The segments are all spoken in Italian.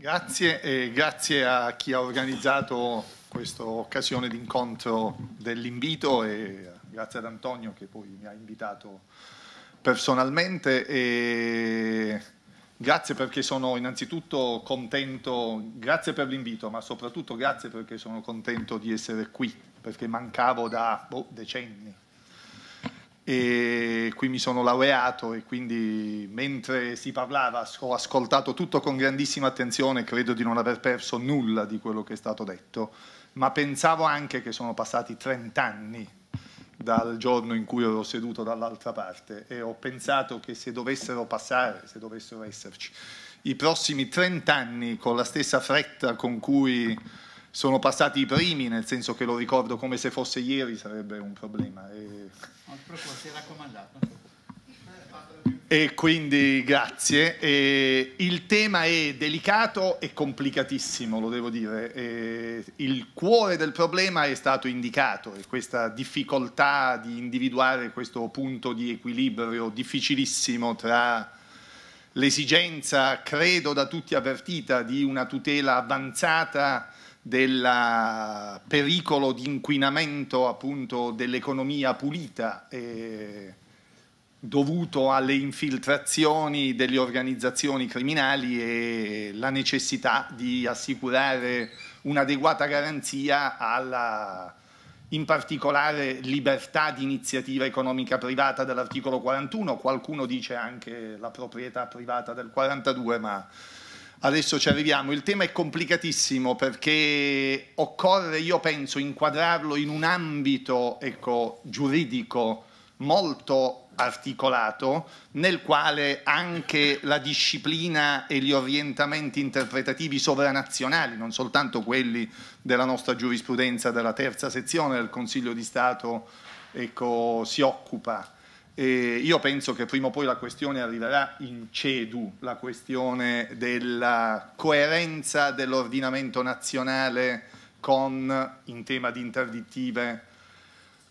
Grazie e grazie a chi ha organizzato questa occasione d'incontro dell'invito e grazie ad Antonio che poi mi ha invitato personalmente e grazie perché sono innanzitutto contento, grazie per l'invito ma soprattutto grazie perché sono contento di essere qui perché mancavo da boh, decenni e qui mi sono laureato e quindi mentre si parlava ho ascoltato tutto con grandissima attenzione, credo di non aver perso nulla di quello che è stato detto, ma pensavo anche che sono passati 30 anni dal giorno in cui ero seduto dall'altra parte e ho pensato che se dovessero passare, se dovessero esserci, i prossimi 30 anni con la stessa fretta con cui sono passati i primi, nel senso che lo ricordo come se fosse ieri, sarebbe un problema. E... e quindi grazie. E il tema è delicato e complicatissimo, lo devo dire. E il cuore del problema è stato indicato e questa difficoltà di individuare questo punto di equilibrio difficilissimo tra l'esigenza, credo da tutti avvertita, di una tutela avanzata del eh, pericolo di inquinamento appunto dell'economia pulita eh, dovuto alle infiltrazioni delle organizzazioni criminali e la necessità di assicurare un'adeguata garanzia alla in particolare libertà di iniziativa economica privata dell'articolo 41, qualcuno dice anche la proprietà privata del 42, ma Adesso ci arriviamo. Il tema è complicatissimo perché occorre, io penso, inquadrarlo in un ambito ecco, giuridico molto articolato nel quale anche la disciplina e gli orientamenti interpretativi sovranazionali, non soltanto quelli della nostra giurisprudenza della terza sezione del Consiglio di Stato, ecco, si occupa eh, io penso che prima o poi la questione arriverà in CEDU, la questione della coerenza dell'ordinamento nazionale con, in tema di interdittive,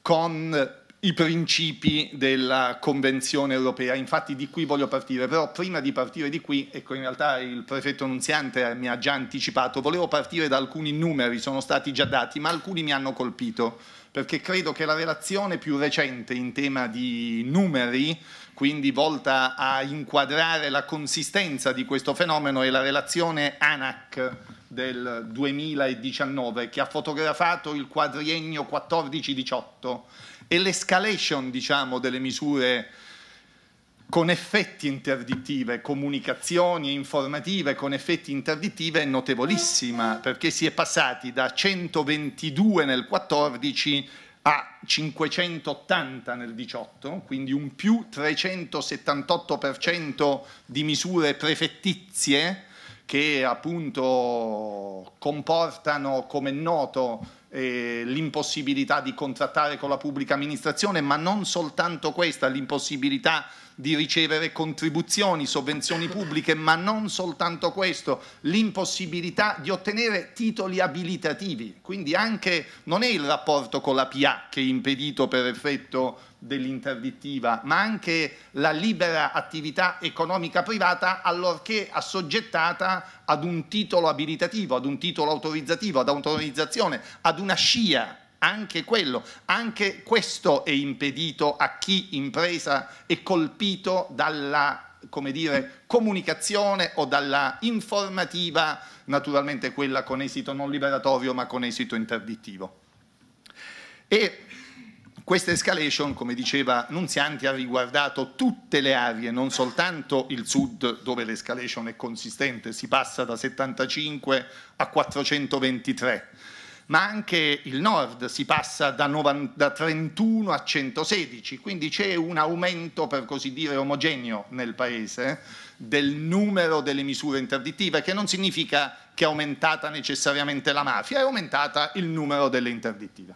con i principi della Convenzione europea. Infatti di qui voglio partire, però prima di partire di qui, ecco in realtà il prefetto annunziante mi ha già anticipato, volevo partire da alcuni numeri, sono stati già dati, ma alcuni mi hanno colpito perché credo che la relazione più recente in tema di numeri, quindi volta a inquadrare la consistenza di questo fenomeno, è la relazione ANAC del 2019 che ha fotografato il quadriennio 14-18 e l'escalation diciamo, delle misure con effetti interdittive, comunicazioni informative con effetti interdittive è notevolissima perché si è passati da 122 nel 14 a 580 nel 18, quindi un più 378% di misure prefettizie che appunto comportano, come è noto, eh, l'impossibilità di contrattare con la pubblica amministrazione, ma non soltanto questa, l'impossibilità di ricevere contribuzioni, sovvenzioni pubbliche, ma non soltanto questo, l'impossibilità di ottenere titoli abilitativi. Quindi anche non è il rapporto con la PA che è impedito per effetto dell'interdittiva, ma anche la libera attività economica privata allorché assoggettata ad un titolo abilitativo, ad un titolo autorizzativo, ad autorizzazione, ad una scia anche quello, anche questo è impedito a chi impresa è colpito dalla come dire, comunicazione o dalla informativa, naturalmente quella con esito non liberatorio ma con esito interdittivo. E questa escalation, come diceva Nunzianti, ha riguardato tutte le aree, non soltanto il sud dove l'escalation è consistente, si passa da 75 a 423, ma anche il nord si passa da, 90, da 31 a 116, quindi c'è un aumento per così dire omogeneo nel paese eh, del numero delle misure interdittive, che non significa che è aumentata necessariamente la mafia, è aumentata il numero delle interdittive.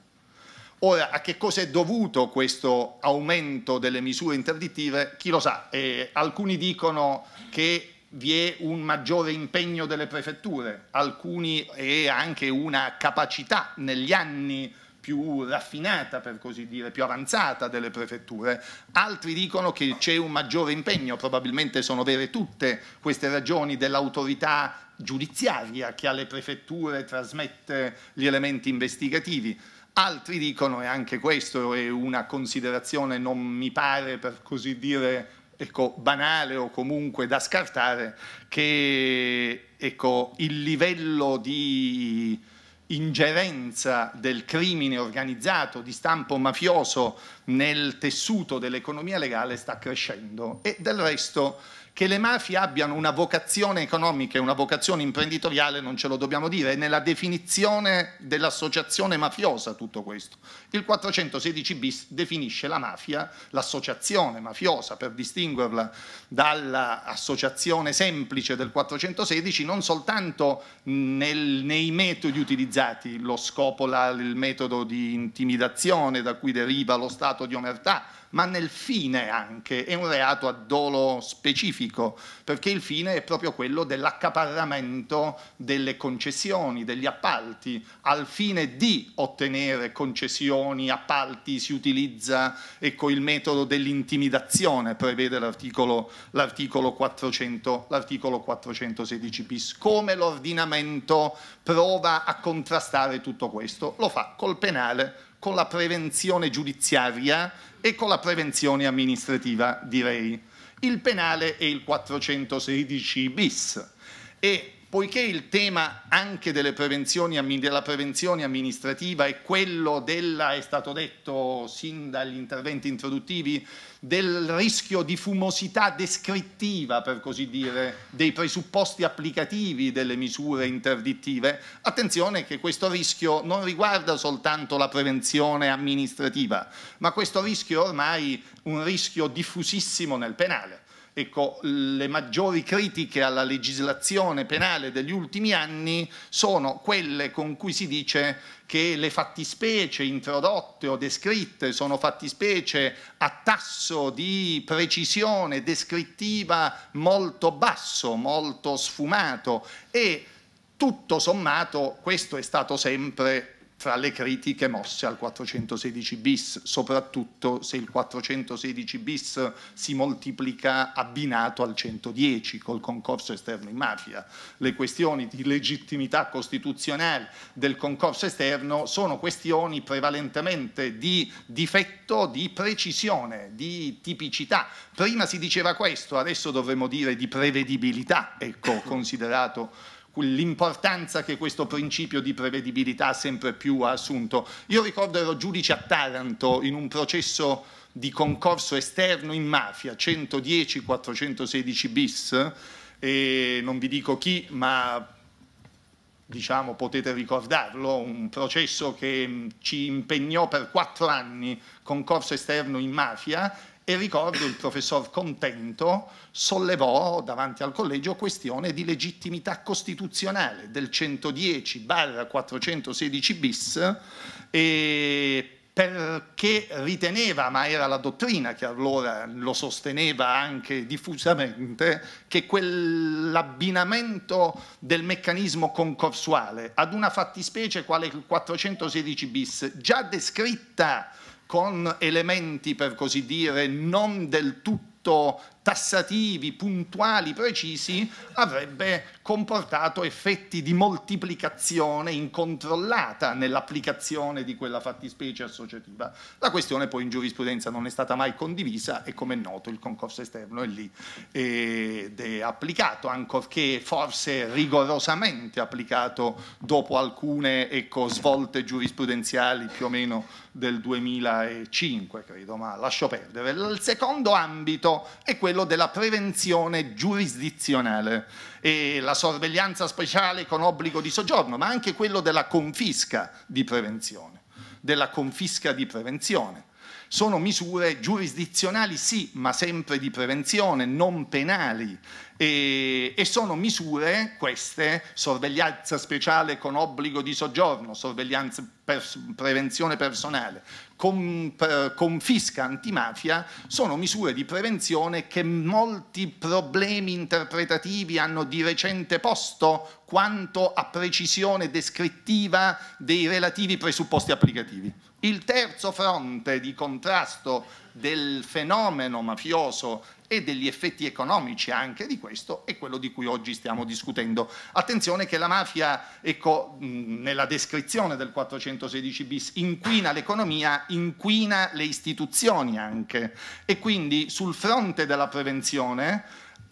Ora, a che cosa è dovuto questo aumento delle misure interdittive? Chi lo sa, eh, alcuni dicono che vi è un maggiore impegno delle prefetture, alcuni e anche una capacità negli anni più raffinata, per così dire, più avanzata delle prefetture, altri dicono che c'è un maggiore impegno, probabilmente sono vere tutte queste ragioni dell'autorità giudiziaria che alle prefetture trasmette gli elementi investigativi. Altri dicono, e anche questo è una considerazione non mi pare per così dire ecco, banale o comunque da scartare, che ecco, il livello di ingerenza del crimine organizzato di stampo mafioso nel tessuto dell'economia legale sta crescendo e del resto che le mafie abbiano una vocazione economica e una vocazione imprenditoriale non ce lo dobbiamo dire, è nella definizione dell'associazione mafiosa tutto questo. Il 416 bis definisce la mafia, l'associazione mafiosa, per distinguerla dall'associazione semplice del 416, non soltanto nel, nei metodi utilizzati, lo scopo, la, il metodo di intimidazione da cui deriva lo stato di omertà, ma nel fine anche, è un reato a dolo specifico, perché il fine è proprio quello dell'accaparramento delle concessioni, degli appalti, al fine di ottenere concessioni, appalti si utilizza ecco, il metodo dell'intimidazione, prevede l'articolo, 400, 416 bis. Come l'ordinamento prova a contrastare tutto questo? Lo fa col penale, con la prevenzione giudiziaria e con la prevenzione amministrativa, direi. Il penale è il 416 bis e poiché il tema anche della prevenzione amministrativa è quello della, è stato detto sin dagli interventi introduttivi, del rischio di fumosità descrittiva, per così dire, dei presupposti applicativi delle misure interdittive, attenzione che questo rischio non riguarda soltanto la prevenzione amministrativa, ma questo rischio è ormai un rischio diffusissimo nel penale Ecco, le maggiori critiche alla legislazione penale degli ultimi anni sono quelle con cui si dice che le fattispecie introdotte o descritte sono fattispecie a tasso di precisione descrittiva molto basso, molto sfumato e tutto sommato questo è stato sempre fra le critiche mosse al 416 bis, soprattutto se il 416 bis si moltiplica abbinato al 110 col concorso esterno in mafia. Le questioni di legittimità costituzionale del concorso esterno sono questioni prevalentemente di difetto di precisione, di tipicità. Prima si diceva questo, adesso dovremmo dire di prevedibilità, ecco, considerato l'importanza che questo principio di prevedibilità sempre più ha assunto. Io ricordo ero giudice a Taranto in un processo di concorso esterno in mafia 110-416 bis e non vi dico chi, ma diciamo potete ricordarlo, un processo che mm, ci impegnò per quattro anni concorso esterno in mafia e ricordo il professor Contento sollevò davanti al collegio questione di legittimità costituzionale del 110 barra 416 bis perché riteneva, ma era la dottrina che allora lo sosteneva anche diffusamente, che quell'abbinamento del meccanismo concorsuale ad una fattispecie quale il 416 bis, già descritta con elementi per così dire non del tutto tassativi, puntuali, precisi, avrebbe comportato effetti di moltiplicazione incontrollata nell'applicazione di quella fattispecie associativa. La questione poi in giurisprudenza non è stata mai condivisa e come è noto il concorso esterno è lì ed è applicato, ancorché forse rigorosamente applicato dopo alcune ecco, svolte giurisprudenziali più o meno del 2005, credo, ma lascio perdere. Il secondo ambito è quello quello della prevenzione giurisdizionale e la sorveglianza speciale con obbligo di soggiorno, ma anche quello della confisca di prevenzione, della confisca di prevenzione sono misure giurisdizionali sì, ma sempre di prevenzione, non penali. E, e sono misure, queste, sorveglianza speciale con obbligo di soggiorno, sorveglianza per, prevenzione personale, con, per, confisca antimafia, sono misure di prevenzione che molti problemi interpretativi hanno di recente posto quanto a precisione descrittiva dei relativi presupposti applicativi. Il terzo fronte di contrasto del fenomeno mafioso e degli effetti economici anche di questo è quello di cui oggi stiamo discutendo. Attenzione che la mafia, ecco, nella descrizione del 416 bis, inquina l'economia, inquina le istituzioni anche e quindi sul fronte della prevenzione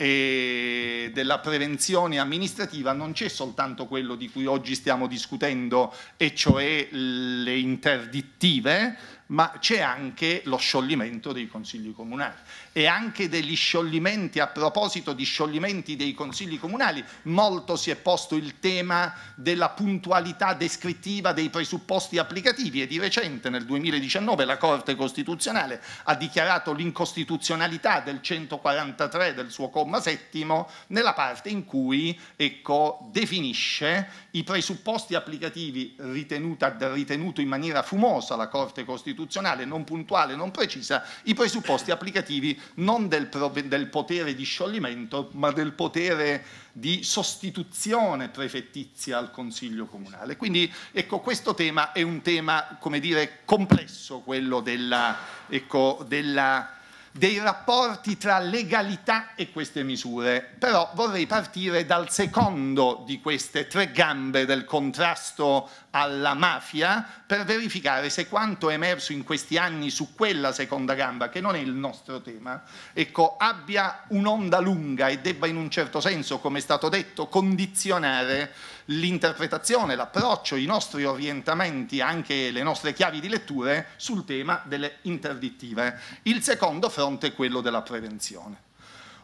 e della prevenzione amministrativa non c'è soltanto quello di cui oggi stiamo discutendo e cioè le interdittive ma c'è anche lo scioglimento dei consigli comunali e anche degli scioglimenti, a proposito di scioglimenti dei consigli comunali, molto si è posto il tema della puntualità descrittiva dei presupposti applicativi e di recente nel 2019 la Corte Costituzionale ha dichiarato l'incostituzionalità del 143 del suo comma settimo nella parte in cui ecco, definisce i presupposti applicativi ritenuta, ritenuto in maniera fumosa la Corte Costituzionale costituzionale non puntuale, non precisa, i presupposti applicativi non del, del potere di scioglimento, ma del potere di sostituzione prefettizia al Consiglio Comunale. Quindi ecco, questo tema è un tema, come dire, complesso, quello della, ecco, della dei rapporti tra legalità e queste misure, però vorrei partire dal secondo di queste tre gambe del contrasto alla mafia per verificare se quanto è emerso in questi anni su quella seconda gamba, che non è il nostro tema, ecco, abbia un'onda lunga e debba in un certo senso, come è stato detto, condizionare l'interpretazione, l'approccio, i nostri orientamenti, anche le nostre chiavi di letture sul tema delle interdittive. Il secondo fronte è quello della prevenzione.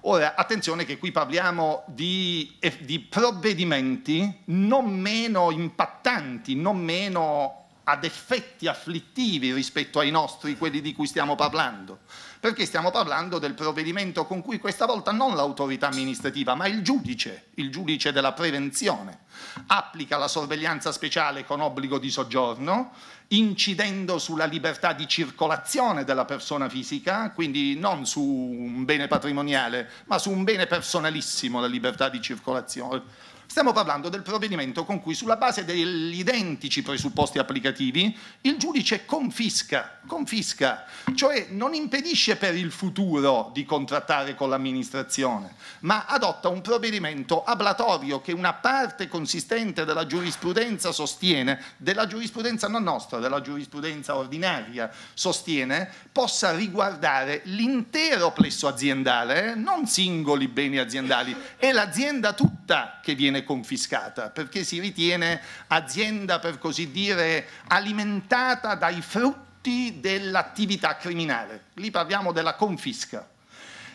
Ora, attenzione che qui parliamo di, eh, di provvedimenti non meno impattanti, non meno ad effetti afflittivi rispetto ai nostri, quelli di cui stiamo parlando, perché stiamo parlando del provvedimento con cui questa volta non l'autorità amministrativa, ma il giudice, il giudice della prevenzione, applica la sorveglianza speciale con obbligo di soggiorno, incidendo sulla libertà di circolazione della persona fisica, quindi non su un bene patrimoniale, ma su un bene personalissimo, la libertà di circolazione Stiamo parlando del provvedimento con cui sulla base degli identici presupposti applicativi il giudice confisca, confisca, cioè non impedisce per il futuro di contrattare con l'amministrazione, ma adotta un provvedimento ablatorio che una parte consistente della giurisprudenza sostiene, della giurisprudenza non nostra, della giurisprudenza ordinaria sostiene, possa riguardare l'intero plesso aziendale, non singoli beni aziendali, è l'azienda tutta che viene viene confiscata, perché si ritiene azienda, per così dire, alimentata dai frutti dell'attività criminale. Lì parliamo della confisca.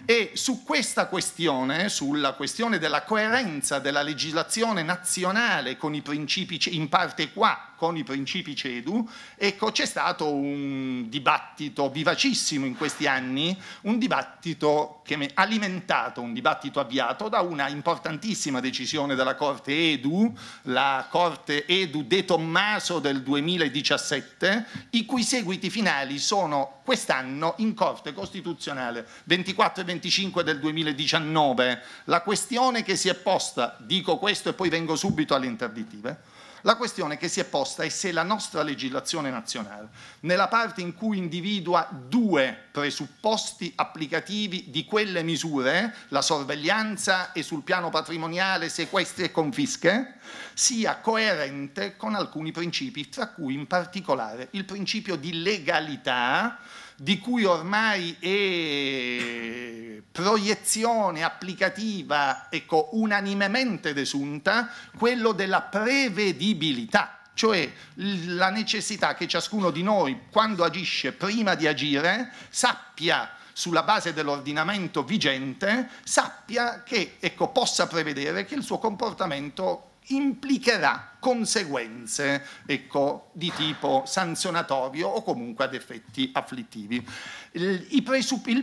E su questa questione, sulla questione della coerenza della legislazione nazionale con i principi in parte qua con i principi CEDU, ecco c'è stato un dibattito vivacissimo in questi anni, un dibattito che è alimentato, un dibattito avviato da una importantissima decisione della Corte EDU, la Corte EDU De Tommaso del 2017, i cui seguiti finali sono quest'anno in Corte Costituzionale 24 e 25 del 2019. La questione che si è posta, dico questo e poi vengo subito alle interdittive, la questione che si è posta è se la nostra legislazione nazionale, nella parte in cui individua due presupposti applicativi di quelle misure, la sorveglianza e sul piano patrimoniale sequestri e confische, sia coerente con alcuni principi, tra cui in particolare il principio di legalità di cui ormai è proiezione applicativa ecco, unanimemente desunta, quello della prevedibilità cioè la necessità che ciascuno di noi, quando agisce, prima di agire, sappia sulla base dell'ordinamento vigente, sappia che ecco, possa prevedere che il suo comportamento implicherà conseguenze ecco, di tipo sanzionatorio o comunque ad effetti afflittivi. I,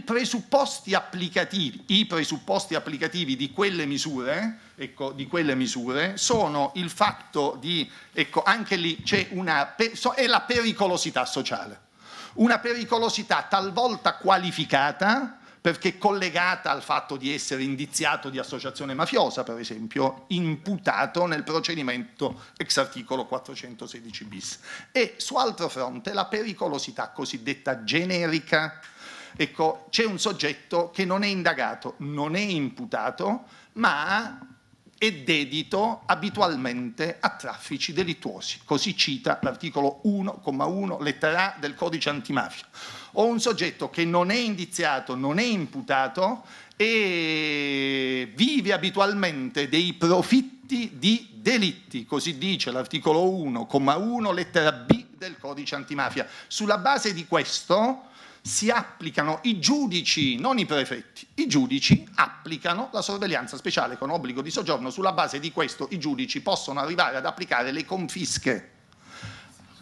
presupposti applicativi, i presupposti applicativi di, quelle misure, ecco, di quelle misure, sono il fatto di, ecco, anche lì c'è una, è la pericolosità sociale, una pericolosità talvolta qualificata perché collegata al fatto di essere indiziato di associazione mafiosa, per esempio, imputato nel procedimento ex articolo 416 bis. E su altro fronte la pericolosità cosiddetta generica. Ecco, c'è un soggetto che non è indagato, non è imputato, ma è dedito abitualmente a traffici delittuosi. Così cita l'articolo 1,1 lettera A del codice antimafia ho un soggetto che non è indiziato, non è imputato e vive abitualmente dei profitti di delitti, così dice l'articolo 1,1 lettera B del codice antimafia. Sulla base di questo si applicano i giudici, non i prefetti, i giudici applicano la sorveglianza speciale con obbligo di soggiorno, sulla base di questo i giudici possono arrivare ad applicare le confische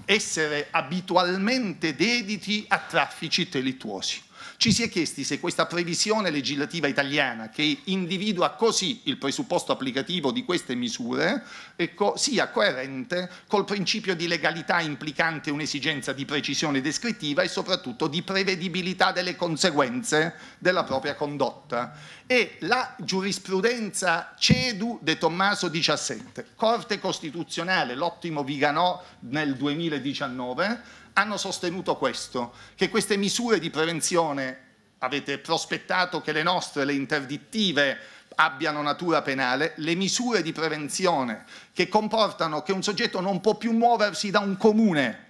essere abitualmente dediti a traffici delittuosi. Ci si è chiesti se questa previsione legislativa italiana che individua così il presupposto applicativo di queste misure ecco, sia coerente col principio di legalità implicante un'esigenza di precisione descrittiva e soprattutto di prevedibilità delle conseguenze della propria condotta e la giurisprudenza CEDU de Tommaso 17, Corte Costituzionale, l'ottimo Viganò nel 2019, hanno sostenuto questo, che queste misure di prevenzione, avete prospettato che le nostre, le interdittive, abbiano natura penale, le misure di prevenzione che comportano che un soggetto non può più muoversi da un comune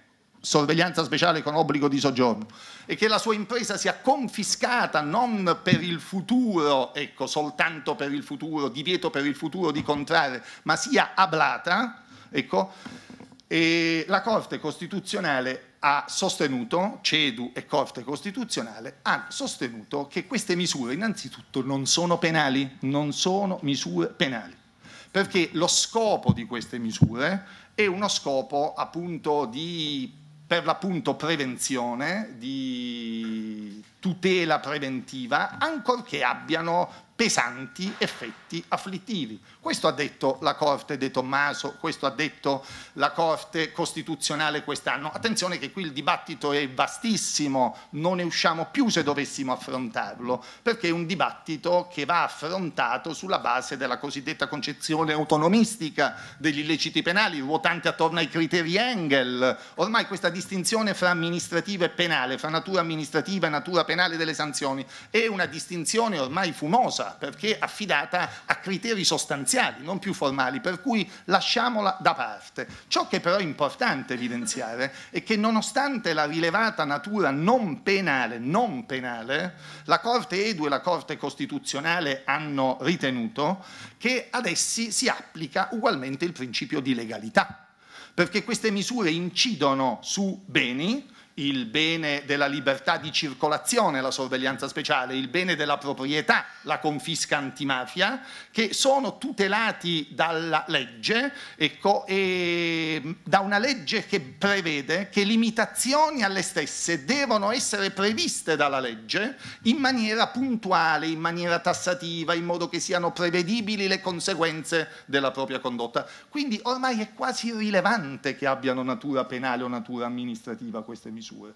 sorveglianza speciale con obbligo di soggiorno e che la sua impresa sia confiscata non per il futuro, ecco, soltanto per il futuro, divieto per il futuro di contrarre, ma sia ablata, ecco, e la Corte Costituzionale ha sostenuto, CEDU e Corte Costituzionale, hanno sostenuto che queste misure innanzitutto non sono penali, non sono misure penali, perché lo scopo di queste misure è uno scopo appunto di per l'appunto prevenzione di tutela preventiva, ancorché abbiano pesanti effetti afflittivi. Questo ha detto la Corte De Tommaso, questo ha detto la Corte Costituzionale quest'anno. Attenzione che qui il dibattito è vastissimo, non ne usciamo più se dovessimo affrontarlo, perché è un dibattito che va affrontato sulla base della cosiddetta concezione autonomistica degli illeciti penali, ruotante attorno ai criteri Engel. Ormai questa distinzione fra amministrativa e penale, fra natura amministrativa e natura penale delle sanzioni è una distinzione ormai fumosa perché affidata a criteri sostanziali, non più formali, per cui lasciamola da parte. Ciò che però è importante evidenziare è che nonostante la rilevata natura non penale, non penale, la Corte Edu e la Corte Costituzionale hanno ritenuto che ad essi si applica ugualmente il principio di legalità, perché queste misure incidono su beni, il bene della libertà di circolazione, la sorveglianza speciale, il bene della proprietà, la confisca antimafia, che sono tutelati dalla legge ecco, e mm, da una legge che prevede che limitazioni alle stesse devono essere previste dalla legge in maniera puntuale, in maniera tassativa, in modo che siano prevedibili le conseguenze della propria condotta. Quindi ormai è quasi irrilevante che abbiano natura penale o natura amministrativa queste misure misure.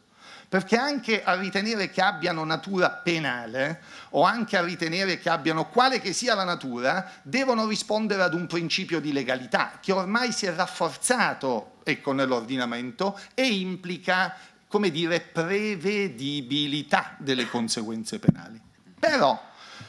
Perché anche a ritenere che abbiano natura penale o anche a ritenere che abbiano quale che sia la natura, devono rispondere ad un principio di legalità che ormai si è rafforzato ecco, nell'ordinamento e implica, come dire, prevedibilità delle conseguenze penali. Però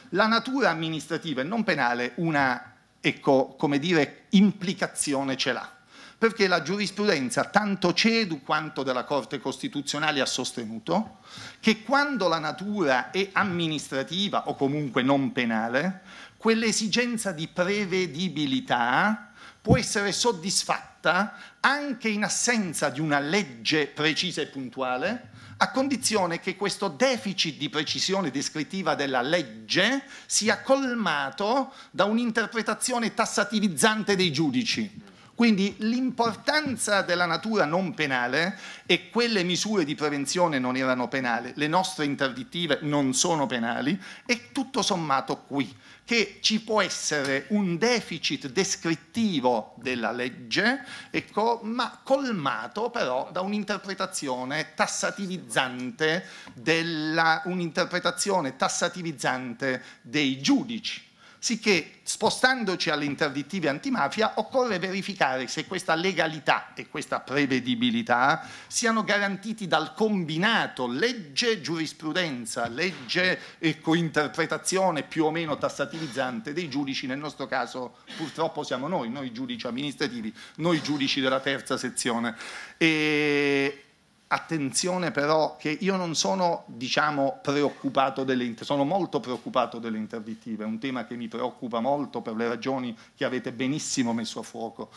la natura amministrativa e non penale una, ecco, come dire, implicazione ce l'ha perché la giurisprudenza tanto CEDU quanto della Corte Costituzionale ha sostenuto che quando la natura è amministrativa o comunque non penale, quell'esigenza di prevedibilità può essere soddisfatta anche in assenza di una legge precisa e puntuale, a condizione che questo deficit di precisione descrittiva della legge sia colmato da un'interpretazione tassativizzante dei giudici. Quindi l'importanza della natura non penale e quelle misure di prevenzione non erano penali, le nostre interdittive non sono penali, è tutto sommato qui che ci può essere un deficit descrittivo della legge, ecco, ma colmato però da un'interpretazione tassativizzante, della, un'interpretazione tassativizzante dei giudici sicché spostandoci alle interdittive antimafia occorre verificare se questa legalità e questa prevedibilità siano garantiti dal combinato legge, giurisprudenza, legge e cointerpretazione più o meno tassativizzante dei giudici, nel nostro caso purtroppo siamo noi, noi giudici amministrativi, noi giudici della terza sezione. E attenzione però che io non sono diciamo preoccupato delle sono molto preoccupato delle interdittive, è un tema che mi preoccupa molto per le ragioni che avete benissimo messo a fuoco,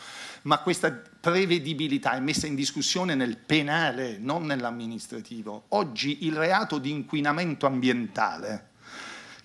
ma questa prevedibilità è messa in discussione nel penale, non nell'amministrativo. Oggi il reato di inquinamento ambientale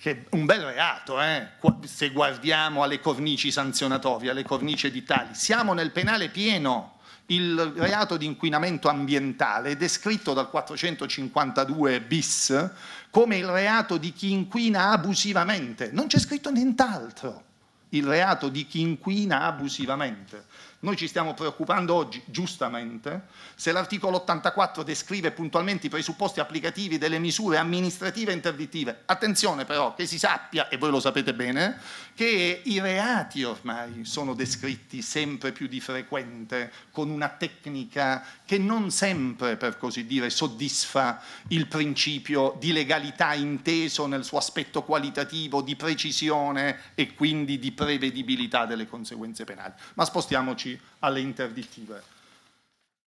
che è un bel reato, eh? se guardiamo alle cornici sanzionatorie, alle cornici editali, siamo nel penale pieno, il reato di inquinamento ambientale è descritto dal 452 bis come il reato di chi inquina abusivamente. Non c'è scritto nient'altro. Il reato di chi inquina abusivamente. Noi ci stiamo preoccupando oggi, giustamente, se l'articolo 84 descrive puntualmente i presupposti applicativi delle misure amministrative e interdittive. Attenzione però che si sappia, e voi lo sapete bene, che i reati ormai sono descritti sempre più di frequente con una tecnica che non sempre, per così dire, soddisfa il principio di legalità inteso nel suo aspetto qualitativo, di precisione e quindi di prevedibilità delle conseguenze penali. Ma spostiamoci alle interdittive.